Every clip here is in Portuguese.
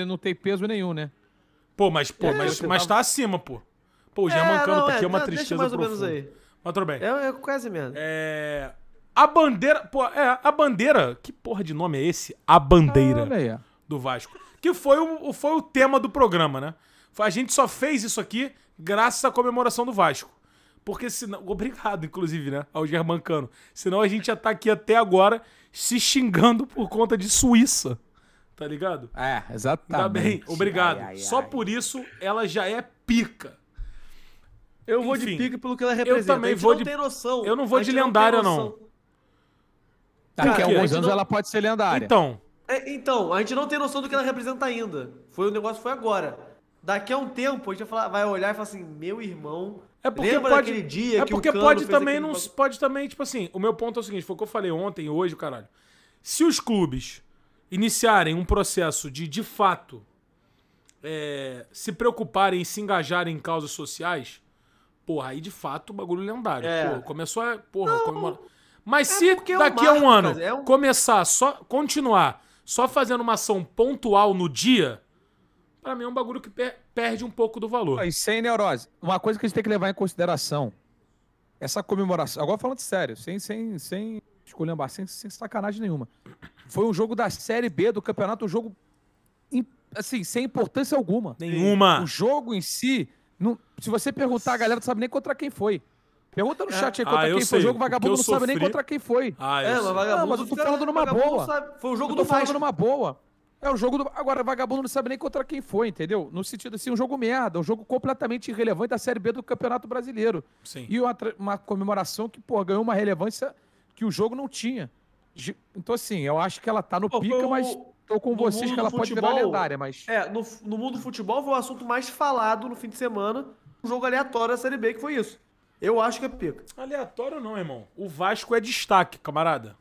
ele não tem peso nenhum, né? Pô, mas, pô, é, mas, mas tá-, tá acima, pô. Pô, o Germancano é, tá aqui, é, é uma não, tristeza mais ou Menos aí. Mas tudo bem. É, é quase mesmo. É... A bandeira... Pô, é, a bandeira... Que porra de nome é esse? A bandeira ah, do Vasco. Que foi o, foi o tema do programa, né? A gente só fez isso aqui graças à comemoração do Vasco. Porque senão... Obrigado, inclusive, né? Ao Germancano. Senão a gente ia estar tá aqui até agora se xingando por conta de Suíça tá ligado? É, exatamente. Tá bem, obrigado. Ai, ai, Só por isso ela já é pica. Eu Enfim, vou de pica pelo que ela representa. Eu também vou não de... tem noção. Eu não vou de lendária, não. Daqui a alguns anos não... ela pode ser lendária. Então. É, então, a gente não tem noção do que ela representa ainda. Foi o negócio foi agora. Daqui a um tempo a gente vai, falar, vai olhar e falar assim, meu irmão, é porque Lembra pode, dia é porque pode também não pode também tipo assim. O meu ponto é o seguinte, foi o que eu falei ontem, e hoje, caralho. Se os clubes iniciarem um processo de, de fato, é, se preocuparem e se engajarem em causas sociais, porra, aí de fato o bagulho é lendário. É. Porra, começou a. Porra, comemora... Mas é se é daqui marco, a um ano é um... começar só. continuar só fazendo uma ação pontual no dia, para mim é um bagulho que per perde um pouco do valor. E sem neurose. Uma coisa que a gente tem que levar em consideração. Essa comemoração. Agora falando sério, sem, sem, sem escolhendo sem, sem sacanagem nenhuma. Foi um jogo da Série B do campeonato, um jogo assim, sem importância alguma. Nenhuma. O jogo em si, não, se você perguntar, a galera não sabe nem contra quem foi. Pergunta no é. chat aí contra ah, quem foi sei. o jogo, vagabundo não sabe nem contra quem foi. Ah, é, mas, vagabundo, não, ah, mas eu tô falando cara, numa boa. Sabe. Foi o jogo eu do falando numa boa. É o jogo do. Agora, vagabundo não sabe nem contra quem foi, entendeu? No sentido assim, um jogo merda, um jogo completamente irrelevante da Série B do Campeonato Brasileiro. Sim. E uma, uma comemoração que, pô, ganhou uma relevância que o jogo não tinha. Então, assim, eu acho que ela tá no pica, mas tô com vocês que ela futebol, pode virar lendária, mas... É, no, no mundo do futebol foi o assunto mais falado no fim de semana, um jogo aleatório da Série B, que foi isso. Eu acho que é pica. Aleatório não, irmão. O Vasco é destaque, camarada.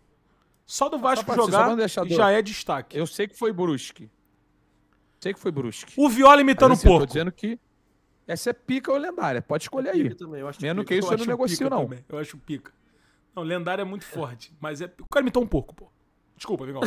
Só do Vasco só, jogar deixar, já é destaque. Eu sei que foi Brusque. Sei que foi Brusque. O Viola imitando o assim, porco. Eu tô dizendo que essa é pica ou lendária. Pode escolher aí. Também, Menos que, que isso eu, eu não negocio, não. Também. Eu acho pica. Não, lendário é muito forte, mas é. O cara imitou um pouco, pô. Desculpa, Vigão.